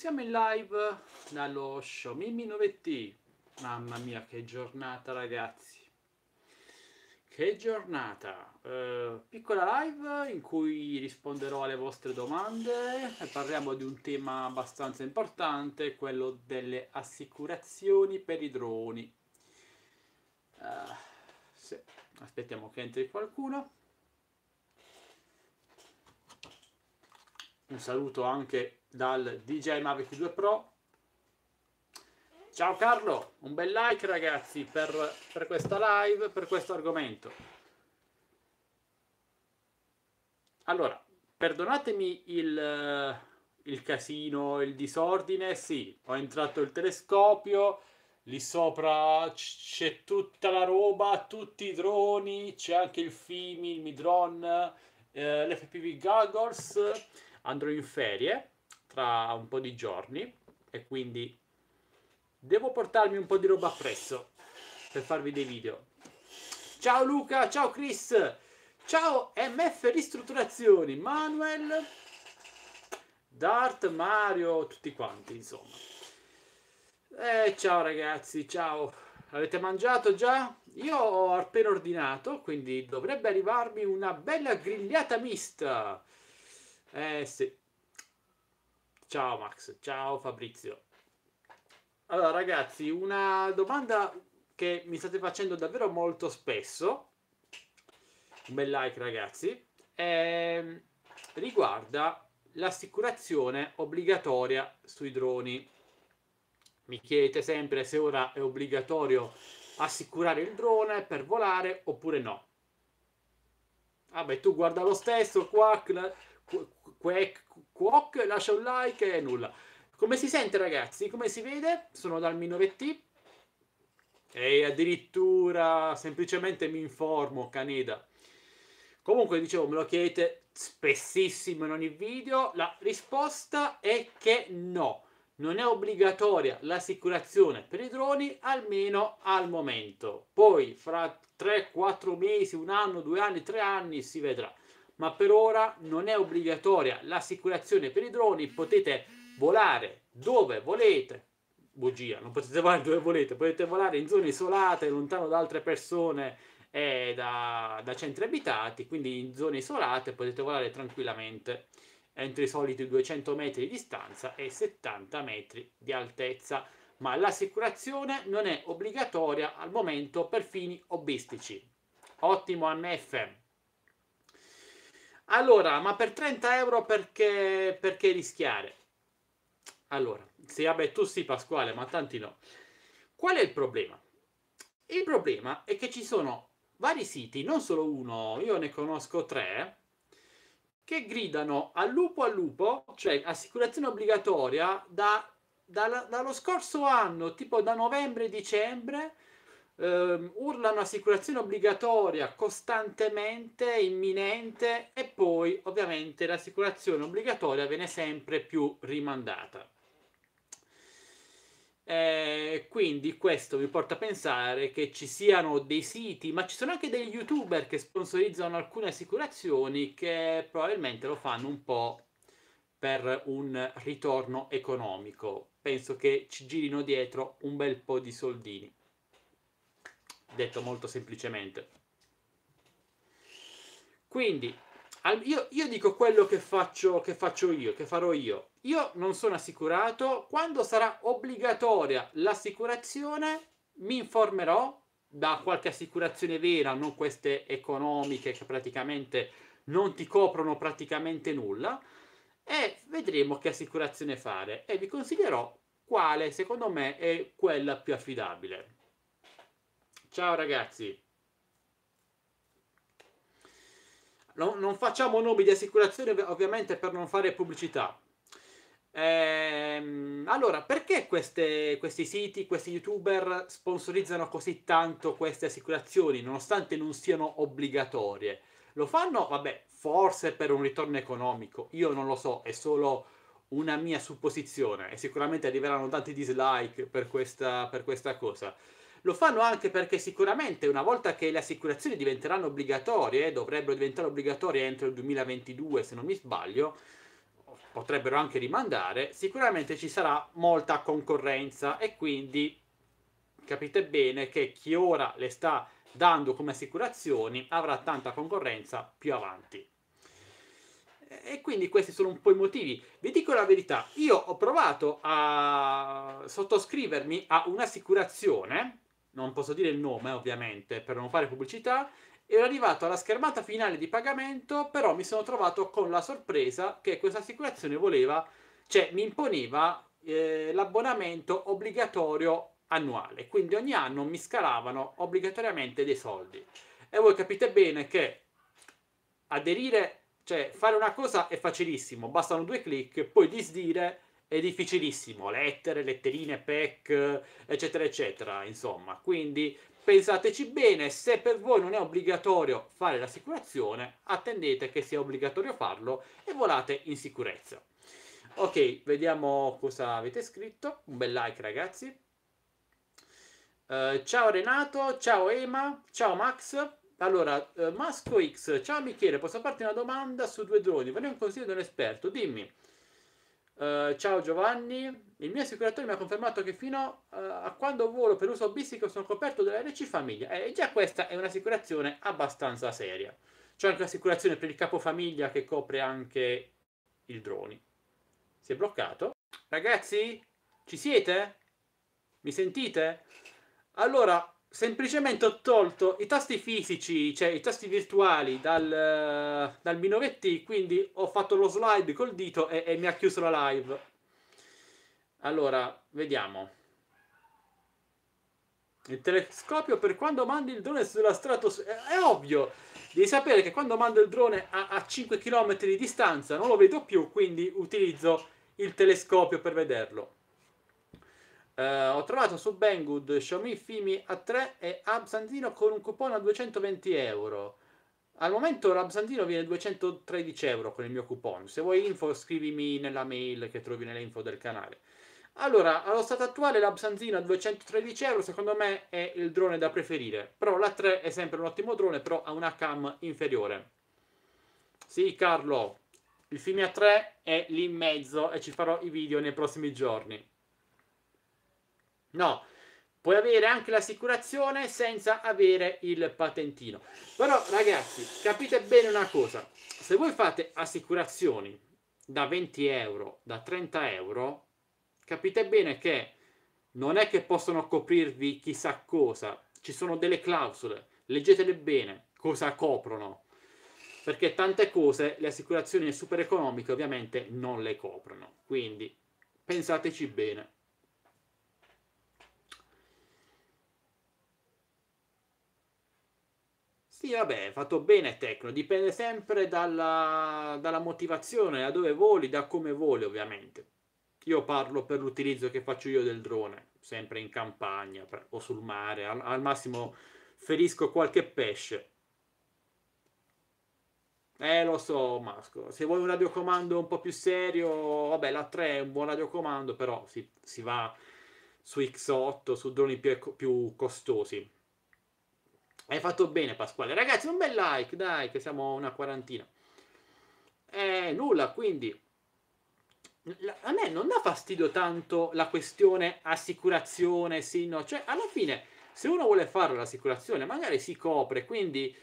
Siamo in live dallo Xiaomi 9T. Mamma mia, che giornata, ragazzi! Che giornata! Eh, piccola live in cui risponderò alle vostre domande e parliamo di un tema abbastanza importante, quello delle assicurazioni per i droni. Eh, sì. Aspettiamo che entri qualcuno. un saluto anche dal DJ Mavic 2 Pro. Ciao Carlo, un bel like ragazzi per, per questa live, per questo argomento. Allora, perdonatemi il, il casino, il disordine, sì, ho entrato il telescopio, lì sopra c'è tutta la roba, tutti i droni, c'è anche il FIMI, il Midron, eh, l'FPV Goggles andrò in ferie tra un po' di giorni e quindi devo portarmi un po' di roba appresso per farvi dei video. Ciao Luca, ciao Chris, ciao MF Ristrutturazioni, Manuel, Dart, Mario, tutti quanti insomma. Eh, ciao ragazzi, ciao. Avete mangiato già? Io ho appena ordinato, quindi dovrebbe arrivarmi una bella grigliata mista eh sì. Ciao Max, ciao Fabrizio. Allora ragazzi, una domanda che mi state facendo davvero molto spesso, un bel like ragazzi, eh, riguarda l'assicurazione obbligatoria sui droni. Mi chiedete sempre se ora è obbligatorio assicurare il drone per volare oppure no. Vabbè, ah tu guarda lo stesso, qua quack, quack, lascia un like e nulla. Come si sente ragazzi? Come si vede? Sono dal Minovetti e addirittura semplicemente mi informo, Caneda. Comunque, dicevo, me lo chiedete spessissimo in ogni video. La risposta è che no, non è obbligatoria l'assicurazione per i droni, almeno al momento. Poi, fra 3-4 mesi, un anno, due anni, tre anni, si vedrà ma per ora non è obbligatoria l'assicurazione per i droni, potete volare dove volete, bugia, non potete volare dove volete, potete volare in zone isolate, lontano da altre persone e da, da centri abitati, quindi in zone isolate potete volare tranquillamente entro i soliti 200 metri di distanza e 70 metri di altezza, ma l'assicurazione non è obbligatoria al momento per fini hobbistici. Ottimo AMF! Allora, ma per 30 euro perché, perché rischiare? Allora, sì, vabbè, tu sì Pasquale, ma tanti no. Qual è il problema? Il problema è che ci sono vari siti, non solo uno, io ne conosco tre, che gridano al lupo al lupo, cioè assicurazione obbligatoria, da, da, dallo scorso anno, tipo da novembre-dicembre, eh, urlano assicurazione obbligatoria costantemente, imminente e poi ovviamente l'assicurazione obbligatoria viene sempre più rimandata. Eh, quindi questo mi porta a pensare che ci siano dei siti, ma ci sono anche degli youtuber che sponsorizzano alcune assicurazioni che probabilmente lo fanno un po' per un ritorno economico. Penso che ci girino dietro un bel po' di soldini detto molto semplicemente. Quindi, io, io dico quello che faccio, che faccio io, che farò io. Io non sono assicurato, quando sarà obbligatoria l'assicurazione mi informerò da qualche assicurazione vera, non queste economiche che praticamente non ti coprono praticamente nulla e vedremo che assicurazione fare e vi consiglierò quale secondo me è quella più affidabile. Ciao ragazzi. No, non facciamo nomi di assicurazione ovviamente per non fare pubblicità. Ehm, allora, perché queste, questi siti, questi youtuber sponsorizzano così tanto queste assicurazioni nonostante non siano obbligatorie? Lo fanno, vabbè, forse per un ritorno economico, io non lo so, è solo una mia supposizione e sicuramente arriveranno tanti dislike per questa, per questa cosa. Lo fanno anche perché sicuramente una volta che le assicurazioni diventeranno obbligatorie, dovrebbero diventare obbligatorie entro il 2022 se non mi sbaglio, potrebbero anche rimandare, sicuramente ci sarà molta concorrenza e quindi capite bene che chi ora le sta dando come assicurazioni avrà tanta concorrenza più avanti. E quindi questi sono un po' i motivi. Vi dico la verità, io ho provato a sottoscrivermi a un'assicurazione non posso dire il nome ovviamente per non fare pubblicità, ero arrivato alla schermata finale di pagamento, però mi sono trovato con la sorpresa che questa assicurazione voleva, cioè mi imponeva eh, l'abbonamento obbligatorio annuale, quindi ogni anno mi scalavano obbligatoriamente dei soldi. E voi capite bene che aderire, cioè fare una cosa è facilissimo, bastano due clic, poi disdire è difficilissimo, lettere, letterine, PEC, eccetera, eccetera, insomma. Quindi pensateci bene, se per voi non è obbligatorio fare l'assicurazione, attendete che sia obbligatorio farlo e volate in sicurezza. Ok, vediamo cosa avete scritto. Un bel like ragazzi. Uh, ciao Renato, ciao Ema, ciao Max. Allora, uh, Masco X, ciao Michele, posso farti una domanda su due droni? Vorrei un consiglio di un esperto, dimmi. Uh, ciao Giovanni, il mio assicuratore mi ha confermato che fino uh, a quando volo per uso obistico sono coperto dall'RC famiglia. E eh, già questa è un'assicurazione abbastanza seria. C'è anche un'assicurazione per il capofamiglia che copre anche il droni. Si è bloccato? Ragazzi, ci siete? Mi sentite? Allora, semplicemente ho tolto i tasti fisici, cioè i tasti virtuali dal, dal B9T, quindi ho fatto lo slide col dito e, e mi ha chiuso la live. Allora, vediamo. Il telescopio per quando mandi il drone sulla stratosfera... È, è ovvio! Devi sapere che quando mando il drone a, a 5 km di distanza non lo vedo più, quindi utilizzo il telescopio per vederlo. Uh, ho trovato su Banggood Xiaomi Fimi A3 e Absandino con un coupon a 220 euro. Al momento l'Absandino viene 213 euro con il mio coupon. Se vuoi info scrivimi nella mail che trovi nelle info del canale. Allora, allo stato attuale l'Absandino a 213 euro secondo me è il drone da preferire. Però l'A3 è sempre un ottimo drone, però ha una cam inferiore. Sì, Carlo, il Fimi A3 è lì in mezzo e ci farò i video nei prossimi giorni. No, puoi avere anche l'assicurazione senza avere il patentino. Però ragazzi, capite bene una cosa, se voi fate assicurazioni da 20 euro, da 30 euro, capite bene che non è che possono coprirvi chissà cosa, ci sono delle clausole, leggetele bene cosa coprono, perché tante cose le assicurazioni super economiche ovviamente non le coprono, quindi pensateci bene. quindi vabbè, fatto bene Tecno, dipende sempre dalla, dalla motivazione, da dove voli, da come voli ovviamente. Io parlo per l'utilizzo che faccio io del drone, sempre in campagna o sul mare, al, al massimo ferisco qualche pesce. Eh, lo so, Masco. Se vuoi un radiocomando un po' più serio, vabbè, la 3 è un buon radiocomando, però si, si va su X8, su droni più, più costosi. Hai fatto bene Pasquale. Ragazzi, un bel like, dai, che siamo una quarantina. Eh, nulla, quindi a me non dà fastidio tanto la questione assicurazione, sì, no, cioè alla fine se uno vuole fare l'assicurazione magari si copre, quindi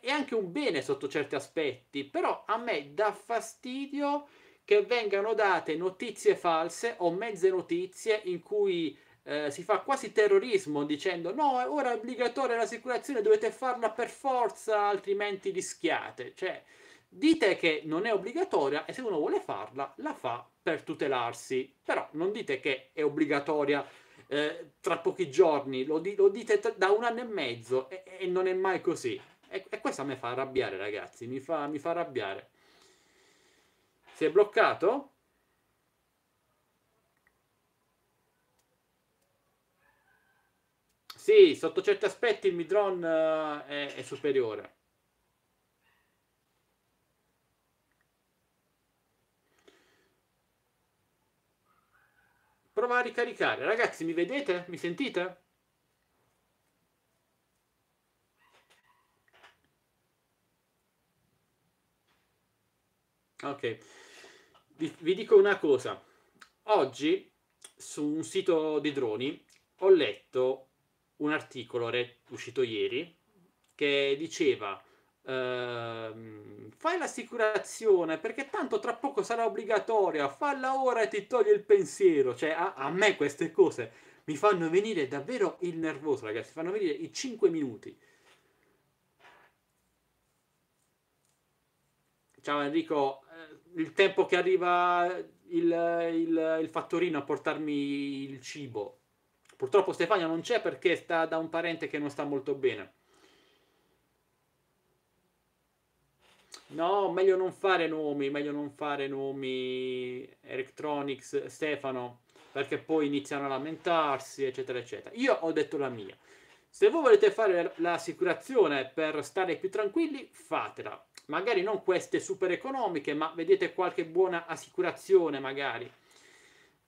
è anche un bene sotto certi aspetti, però a me dà fastidio che vengano date notizie false o mezze notizie in cui eh, si fa quasi terrorismo dicendo no, ora è obbligatoria l'assicurazione, dovete farla per forza, altrimenti rischiate. Cioè, dite che non è obbligatoria e se uno vuole farla, la fa per tutelarsi. Però non dite che è obbligatoria eh, tra pochi giorni, lo, di, lo dite t- da un anno e mezzo e, e non è mai così. E, e questo a me fa arrabbiare, ragazzi, mi fa, mi fa arrabbiare. Si è bloccato? Sì, sotto certi aspetti il Midron uh, è, è superiore. Prova a ricaricare. Ragazzi, mi vedete? Mi sentite? Ok, vi, vi, dico una cosa. Oggi su un sito di droni ho letto un articolo re- uscito ieri che diceva ehm, fai l'assicurazione perché tanto tra poco sarà obbligatoria, falla ora e ti toglie il pensiero. Cioè, a, a me queste cose mi fanno venire davvero il nervoso, ragazzi, fanno venire i 5 minuti. Ciao Enrico, eh, il tempo che arriva il, il, il fattorino a portarmi il cibo Purtroppo Stefania non c'è perché sta da un parente che non sta molto bene. No, meglio non fare nomi, meglio non fare nomi Electronics, Stefano, perché poi iniziano a lamentarsi, eccetera, eccetera. Io ho detto la mia. Se voi volete fare l'assicurazione per stare più tranquilli, fatela. Magari non queste super economiche, ma vedete qualche buona assicurazione, magari.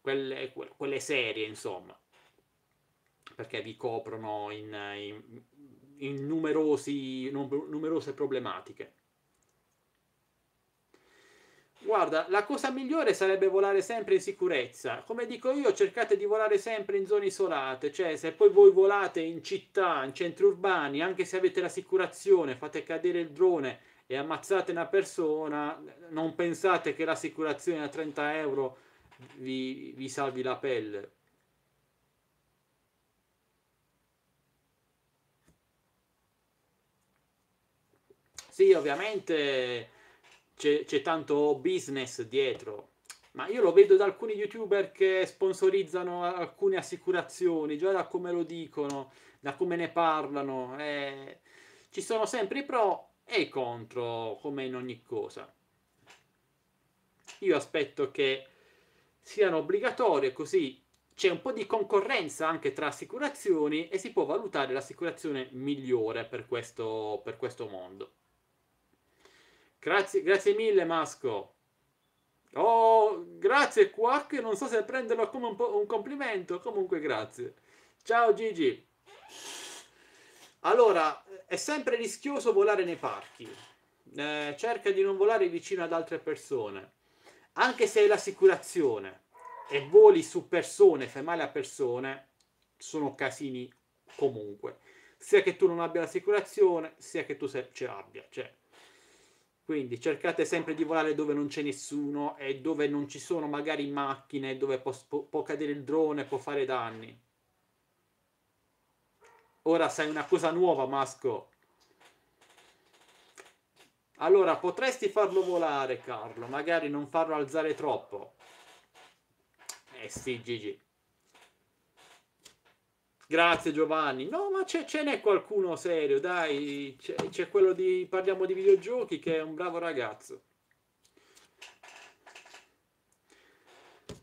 Quelle, quelle serie, insomma perché vi coprono in, in, in numerosi, numerose problematiche. Guarda, la cosa migliore sarebbe volare sempre in sicurezza. Come dico io, cercate di volare sempre in zone isolate, cioè se poi voi volate in città, in centri urbani, anche se avete l'assicurazione, fate cadere il drone e ammazzate una persona, non pensate che l'assicurazione a 30 euro vi, vi salvi la pelle. Sì, ovviamente c'è, c'è tanto business dietro, ma io lo vedo da alcuni youtuber che sponsorizzano alcune assicurazioni, già da come lo dicono, da come ne parlano. Eh, ci sono sempre i pro e i contro, come in ogni cosa. Io aspetto che siano obbligatorie, così c'è un po' di concorrenza anche tra assicurazioni e si può valutare l'assicurazione migliore per questo, per questo mondo. Grazie, grazie mille, Masco. Oh, grazie Quack. non so se prenderlo come un, un, complimento, comunque grazie. Ciao Gigi. Allora, è sempre rischioso volare nei parchi. Eh, cerca di non volare vicino ad altre persone. Anche se hai l'assicurazione e voli su persone, fai male a persone, sono casini comunque. Sia che tu non abbia l'assicurazione, sia che tu ce l'abbia. Cioè, quindi cercate sempre di volare dove non c'è nessuno e dove non ci sono magari macchine, dove può, può cadere il drone, può fare danni. Ora sai una cosa nuova, Masco. Allora, potresti farlo volare, Carlo, magari non farlo alzare troppo. Eh sì, Gigi. Grazie Giovanni. No, ma ce, ce n'è qualcuno serio, dai. C'è, c'è quello di Parliamo di videogiochi che è un bravo ragazzo.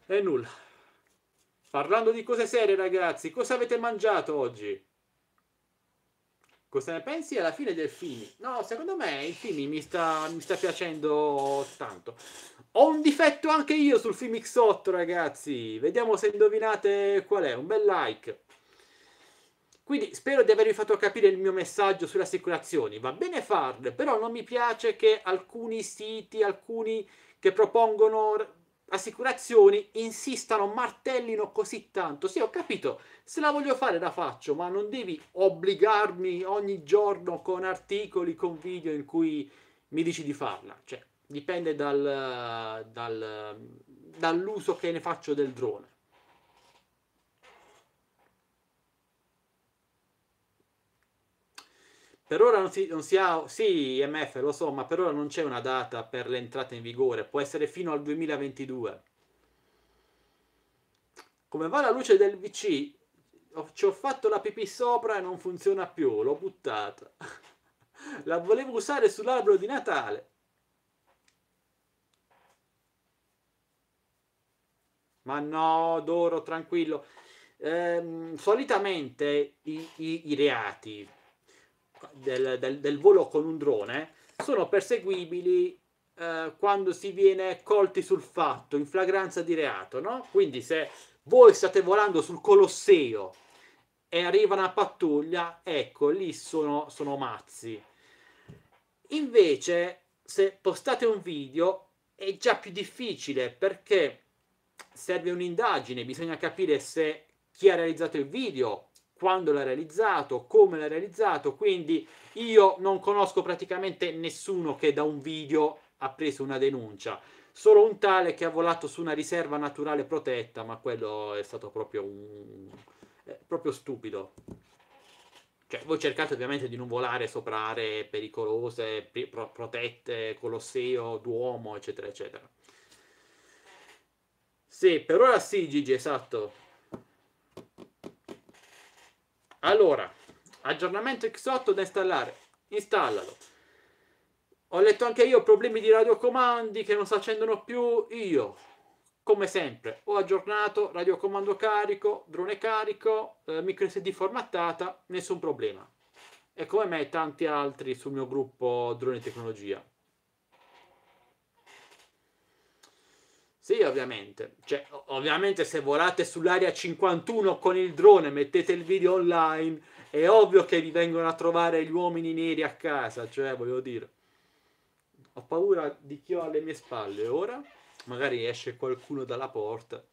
E nulla. Parlando di cose serie, ragazzi, cosa avete mangiato oggi? Cosa ne pensi alla fine del film? No, secondo me il film mi sta, mi sta piacendo tanto. Ho un difetto anche io sul film X8, ragazzi. Vediamo se indovinate qual è. Un bel like. Quindi spero di avervi fatto capire il mio messaggio sulle assicurazioni. Va bene farle, però non mi piace che alcuni siti, alcuni che propongono assicurazioni insistano, martellino così tanto. Sì, ho capito, se la voglio fare la faccio, ma non devi obbligarmi ogni giorno con articoli, con video in cui mi dici di farla. Cioè, dipende dal, dal, dall'uso che ne faccio del drone. per ora non si, non si, ha, sì, MF lo so, ma per ora non c'è una data per l'entrata in vigore, può essere fino al 2022. Come va la luce del VC? ci ho fatto la pipì sopra e non funziona più, l'ho buttata. la volevo usare sull'albero di Natale. Ma no, Doro, tranquillo. Ehm, solitamente i, i, i reati del, del, del volo con un drone sono perseguibili eh, quando si viene colti sul fatto, in flagranza di reato, no? Quindi se voi state volando sul Colosseo e arriva una pattuglia, ecco, lì sono, sono mazzi. Invece, se postate un video, è già più difficile perché serve un'indagine, bisogna capire se chi ha realizzato il video quando l'ha realizzato, come l'ha realizzato, quindi io non conosco praticamente nessuno che da un video ha preso una denuncia, solo un tale che ha volato su una riserva naturale protetta, ma quello è stato proprio un... proprio stupido. Cioè, voi cercate ovviamente di non volare sopra aree pericolose, pro- protette, Colosseo, Duomo, eccetera, eccetera. Sì, per ora sì, Gigi, esatto. Allora, aggiornamento X8 da installare. Installalo. Ho letto anche io problemi di radiocomandi che non si accendono più io. Come sempre, ho aggiornato radiocomando carico, drone carico, eh, micro SD formattata, nessun problema. E come me e tanti altri sul mio gruppo Drone Tecnologia. Sì, ovviamente. Cioè, ovviamente se volate sull'area 51 con il drone, mettete il video online, è ovvio che vi vengono a trovare gli uomini neri a casa, cioè, voglio dire. Ho paura di chi ho alle mie spalle ora. Magari esce qualcuno dalla porta.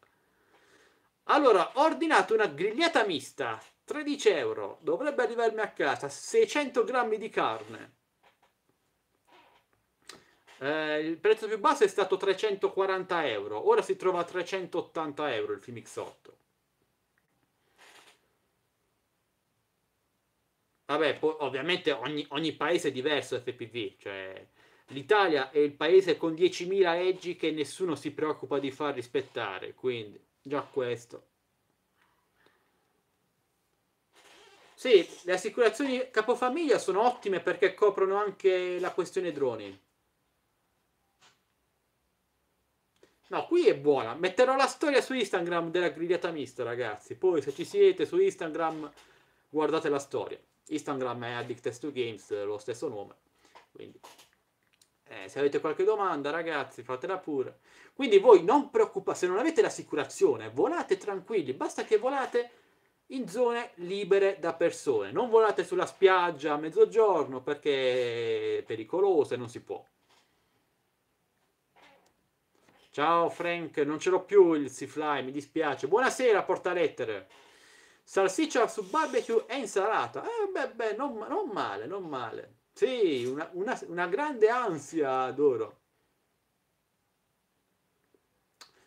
Allora, ho ordinato una grigliata mista, 13 euro. Dovrebbe arrivarmi a casa, 600 grammi di carne. Eh, il prezzo più basso è stato 340 euro, ora si trova a 380 euro il Phoenix 8. Vabbè, poi, ovviamente ogni, ogni, paese è diverso FPV, cioè l'Italia è il paese con 10.000 leggi che nessuno si preoccupa di far rispettare, quindi già questo. Sì, le assicurazioni capofamiglia sono ottime perché coprono anche la questione droni. No, qui è buona. Metterò la storia su Instagram della grigliata mista, ragazzi. Poi se ci siete su Instagram, guardate la storia. Instagram è Addicted to Games, lo stesso nome. Quindi, eh, se avete qualche domanda, ragazzi, fatela pure. Quindi voi non preoccupate, se non avete l'assicurazione, volate tranquilli. Basta che volate in zone libere da persone. Non volate sulla spiaggia a mezzogiorno perché è pericoloso e non si può. Ciao Frank, non ce l'ho più il Seafly, mi dispiace. Buonasera, portalettere. Salsiccia su barbecue e insalata. Eh, beh, beh, non, non male, non male. Sì, una, una, una, grande ansia, adoro.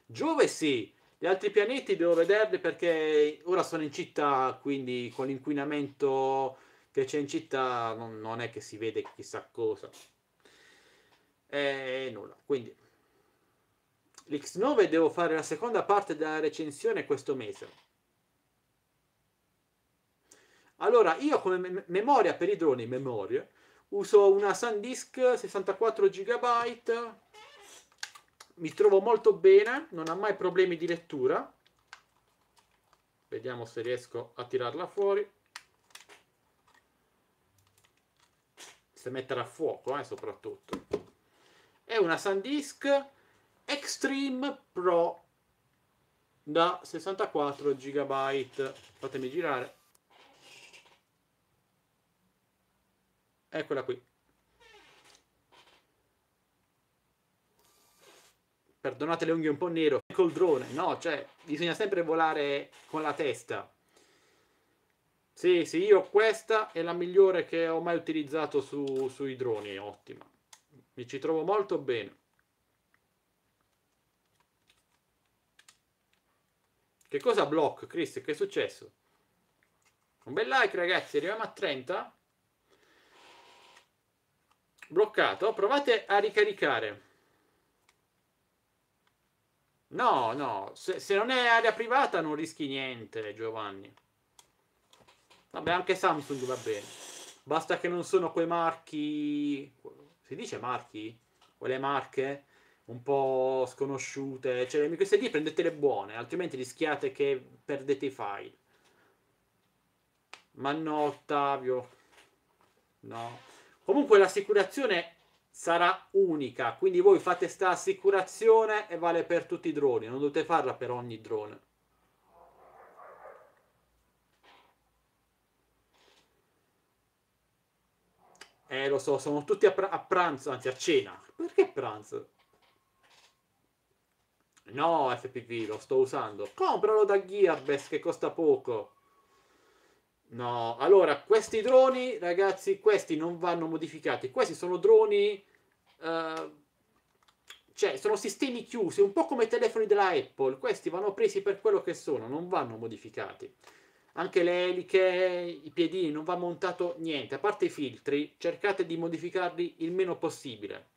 Giove sì, gli altri pianeti devo vederli perché ora sono in città, quindi con l'inquinamento che c'è in città non, non è che si vede chissà cosa. E eh, nulla, quindi l'X9 devo fare la seconda parte della recensione questo mese. Allora, io come memoria per i droni, memoria, uso una SanDisk 64 GB, mi trovo molto bene, non ha mai problemi di lettura. Vediamo se riesco a tirarla fuori. Se metterà a fuoco, eh, soprattutto. È una SanDisk Extreme Pro da 64 GB. Fatemi girare. Eccola qui. Perdonate le unghie un po' nero. Col drone, no, cioè bisogna sempre volare con la testa. Sì, sì, io questa è la migliore che ho mai utilizzato su, sui droni, ottima. Mi ci trovo molto bene. Che cosa blocco, Chris? Che è successo? Un bel like, ragazzi. Arriviamo a 30. Bloccato. Provate a ricaricare. No, no. Se, se non è area privata non rischi niente, Giovanni. Vabbè, anche Samsung va bene. Basta che non sono quei marchi... Si dice marchi? O le marche? un po' sconosciute, cioè le microSD prendetele buone, altrimenti rischiate che perdete i file. Ma no, Ottavio, no. Comunque l'assicurazione sarà unica, quindi voi fate sta assicurazione e vale per tutti i droni, non dovete farla per ogni drone. Eh, lo so, sono tutti a, pranzo, anzi a cena. Perché pranzo? No, FPV, lo sto usando. Compralo da Gearbest che costa poco. No, allora, questi droni, ragazzi, questi non vanno modificati. Questi sono droni... Eh, cioè, sono sistemi chiusi, un po' come i telefoni della Apple. Questi vanno presi per quello che sono, non vanno modificati. Anche le eliche, i piedini, non va montato niente. A parte i filtri, cercate di modificarli il meno possibile.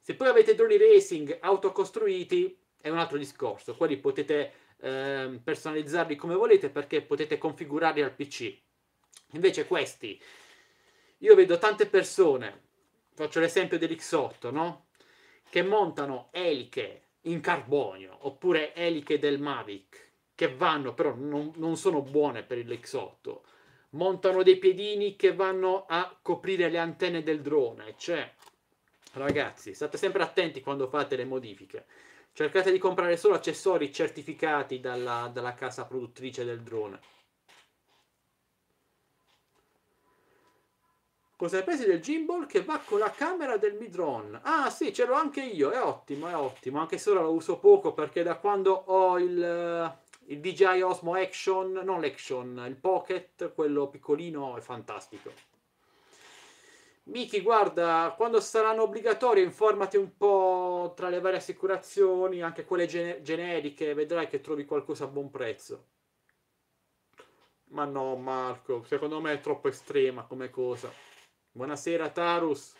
Se poi avete droni racing autocostruiti, è un altro discorso, quelli potete eh, personalizzarli come volete perché potete configurarli al PC. Invece questi, io vedo tante persone, faccio l'esempio dell'X8, no? Che montano eliche in carbonio oppure eliche del Mavic che vanno, però non, non sono buone per lx 8 Montano dei piedini che vanno a coprire le antenne del drone. Cioè, ragazzi, state sempre attenti quando fate le modifiche. Cercate di comprare solo accessori certificati dalla, dalla casa produttrice del drone. Cosa ne pensi del gimbal che va con la camera del midron? Ah sì, ce l'ho anche io, è ottimo, è ottimo, anche se ora lo uso poco perché da quando ho il, eh, il DJI Osmo Action, non l'Action, il Pocket, quello piccolino, è fantastico. Miki, guarda, quando saranno obbligatorie informati un po' tra le varie assicurazioni, anche quelle gene- generiche, vedrai che trovi qualcosa a buon prezzo. Ma no, Marco, secondo me è troppo estrema come cosa. Buonasera, Tarus.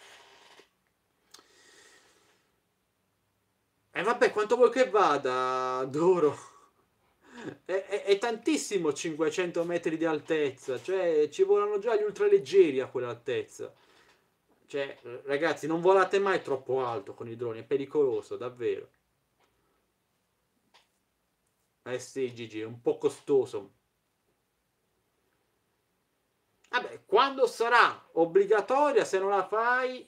E eh, vabbè, quanto vuoi che vada, Doro? È, è, è, tantissimo 500 metri di altezza, cioè ci volano già gli ultraleggeri a quell'altezza. Cioè, ragazzi, non volate mai troppo alto con i droni, è pericoloso, davvero. Eh sì, Gigi, è un po' costoso. Vabbè, quando sarà obbligatoria, se non la fai...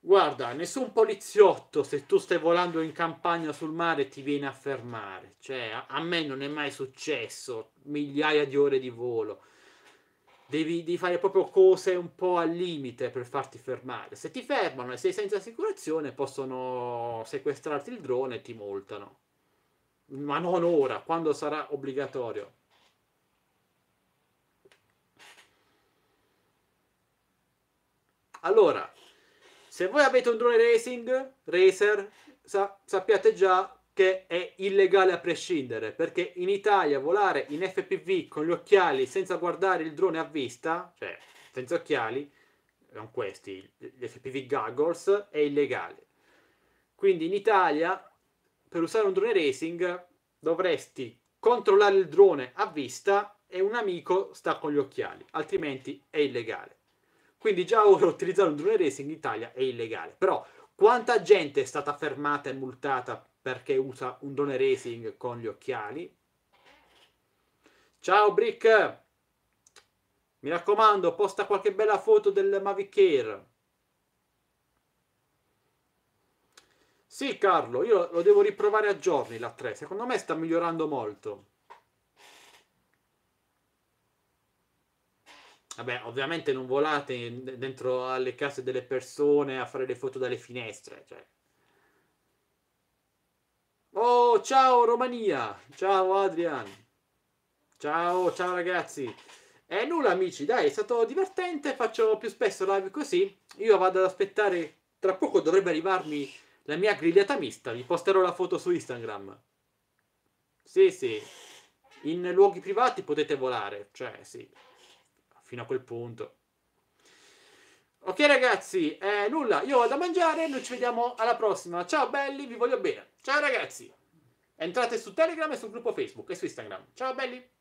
Guarda, nessun poliziotto, se tu stai volando in campagna sul mare, ti viene a fermare. Cioè, a me non è mai successo migliaia di ore di volo. Devi, devi, fare proprio cose un po' al limite per farti fermare. Se ti fermano e sei senza assicurazione, possono sequestrarti il drone e ti multano. Ma non ora, quando sarà obbligatorio. Allora, se voi avete un drone racing, racer, sa- sappiate già che è illegale a prescindere, perché in Italia volare in FPV con gli occhiali senza guardare il drone a vista, cioè senza occhiali, non questi, gli FPV goggles, è illegale. Quindi in Italia, per usare un drone racing, dovresti controllare il drone a vista e un amico sta con gli occhiali, altrimenti è illegale. Quindi già ora utilizzare un drone racing in Italia è illegale. Però quanta gente è stata fermata e multata perché usa un drone racing con gli occhiali. Ciao Brick! Mi raccomando, posta qualche bella foto del Mavic Air. Sì, Carlo, io lo devo riprovare a giorni la 3. Secondo me sta migliorando molto. Vabbè, ovviamente non volate dentro alle case delle persone a fare le foto dalle finestre, cioè Oh, ciao Romania! Ciao Adrian! Ciao, ciao ragazzi! E eh, nulla amici, dai, è stato divertente, faccio più spesso live così. Io vado ad aspettare, tra poco dovrebbe arrivarmi la mia grigliata mista, vi posterò la foto su Instagram. Sì, sì. In luoghi privati potete volare, cioè sì. Fino a quel punto. Ok ragazzi, eh, nulla, io vado a mangiare, noi ci vediamo alla prossima. Ciao belli, vi voglio bene. Ciao ragazzi. Entrate su Telegram e sul gruppo Facebook e su Instagram. Ciao belli.